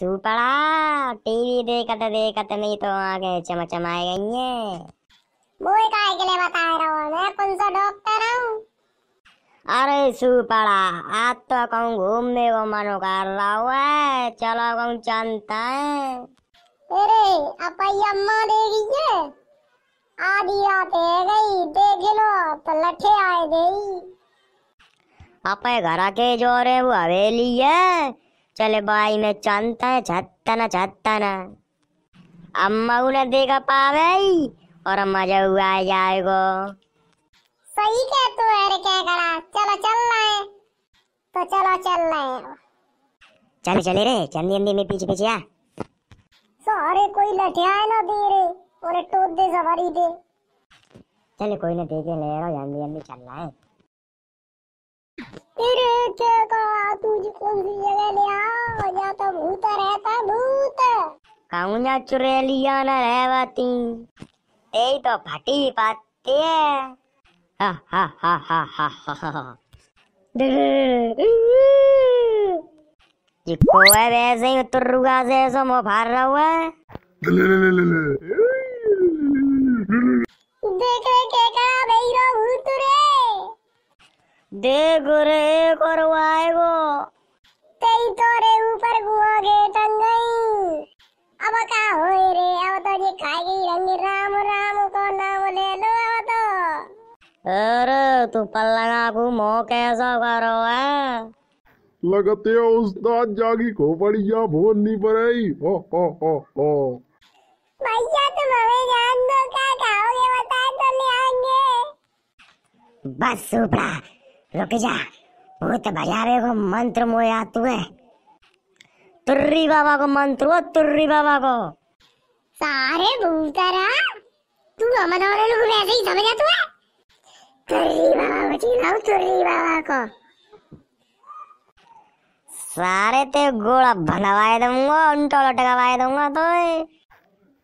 ಸೂಪಡಾ TV देखते देखत में तो आगे चमचमाए गई है मुझे काय के लिए बता रहा हूँ मैं कौन सा डॉक्टर हूँ अरे सुपड़ा आज तो कहूँ घूमने को मनो कर रहा हुआ है चलो कहूँ चलता है अरे अपई अम्मा दे देगी है आधी रात है गई देख लो तो लठे आए गई अपे घर के जो जोरे वो हवेली है चले भाई मैं जानता है जाता ना जाता ना अम्मा उन्हें ना देखा पावे और मजा हुआ है जाएगो सही कह कहते है रे क्या करा चलो चल रहे हैं तो चलो चल रहे हैं चल चले रे जल्दी जल्दी में पीछे पीछे आ सारे कोई लठिया ना दे रे और टोद दे सवारी दे चल कोई ना देखे ले रहा जल्दी जल्दी चल रहा है कौन तो भूत रहता भूत कहूँ चुरेलिया न रहती ते तो फटी पाती है वैसे ही तुर्रुगा से ऐसा मुंह फाड़ रहा हुआ है देख रे केकड़ा बेरो भूत रे देख रे करवाएगो का होए रे अब तो जी खाएगी रंग राम राम को नाम ले लो अब तो अरे तू पल्लगा को मो कैसा करो है लगते हो उस्ताद जागी को बढ़िया बोलनी पड़ेगी हो हो हो हो भैया तुम हमें जान दो क्या खाओगे बताए तो ले आएंगे बस सुप्रा रुक जा भूत भजावे को मंत्र मोया तू है तुर्री बाबा को मंत्र हो तुर्री बाबा को सारे भूतारा तू हमारे और लोग ऐसे ही समझा तू है तुर्री बाबा को चिल्लाओ तुर्री बाबा को सारे ते गोला भनवाए दूंगा उनका लटकवाए दूंगा तो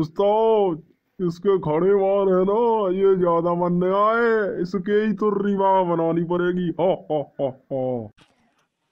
उस्ताद इसके खड़े वार है ना ये ज्यादा मन नहीं आए इसके ही तो रिवा बनानी पड़ेगी हा हा हा हा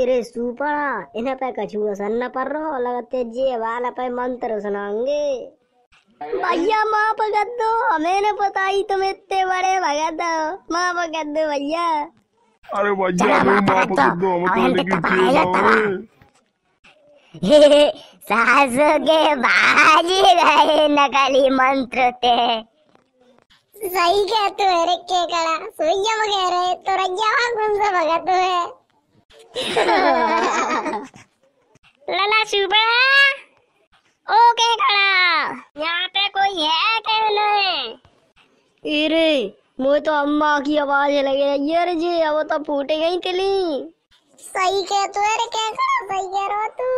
ఇరే సూపర్ ఇనపై కచ్చుగో సన్న పర్రో लगते जेवाल पे मंत्र सुनाएंगे भैया माँ पकड़ दो हमें नहीं तुम इतने बड़े भगत हो माँ दो भैया अरे भैया हमें माँ दो हमें तो के बाजी गए नकली मंत्र थे सही रे ಸಹಿ ಕೇಳ್ತು ಬೇರೆ ಕೇಕಳ ಸುಯ್ಯ कौन सा भगत है लला सुबह है ओके खड़ा यहाँ पे कोई है क्या नहीं अरे मुझे तो अम्मा की आवाज लग रही है अरे जी अब तो फूटे गई तिली सही कह तो अरे कैसा सही कह रहा तू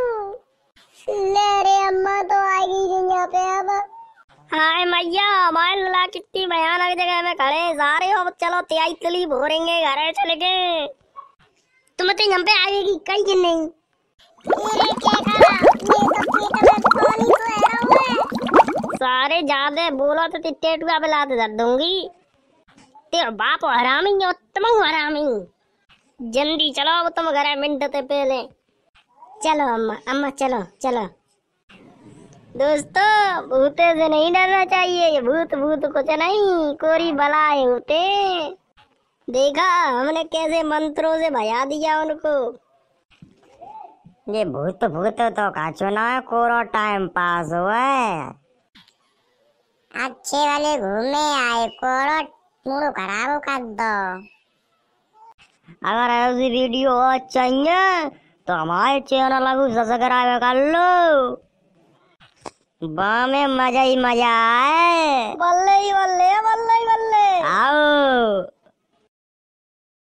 ले रे अम्मा तो आ गई यहाँ पे अब हाय मैया हमारे लला कितनी भयानक जगह में खड़े जा रहे हो चलो तैयारी तली भोरेंगे घर चले गए तुम तो यहाँ पे आएगी कहीं की नहीं ये क्या तो सारे जादे बोलो तो तिट्टे टुआ पे लात धर दूंगी तेरा बाप हरामी हो तुम हरामी जल्दी चलो तुम घर मिनट पहले चलो अम्मा अम्मा चलो चलो दोस्तों भूते से नहीं डरना चाहिए ये भूत भूत कुछ नहीं कोरी बलाए होते देखा हमने कैसे मंत्रों से भया दिया उनको ये भूत भूत तो काचो ना है कोरो टाइम पास हुआ अच्छे वाले घूमे आए कोरो मूड खराब कर दो अगर ऐसी वीडियो अच्छा चाहिए तो हमारे चैनल को सब्सक्राइब कर लो बा में मजा ही मजा आए बल्ले ही बल्ले बल्ले ही बल्ले आओ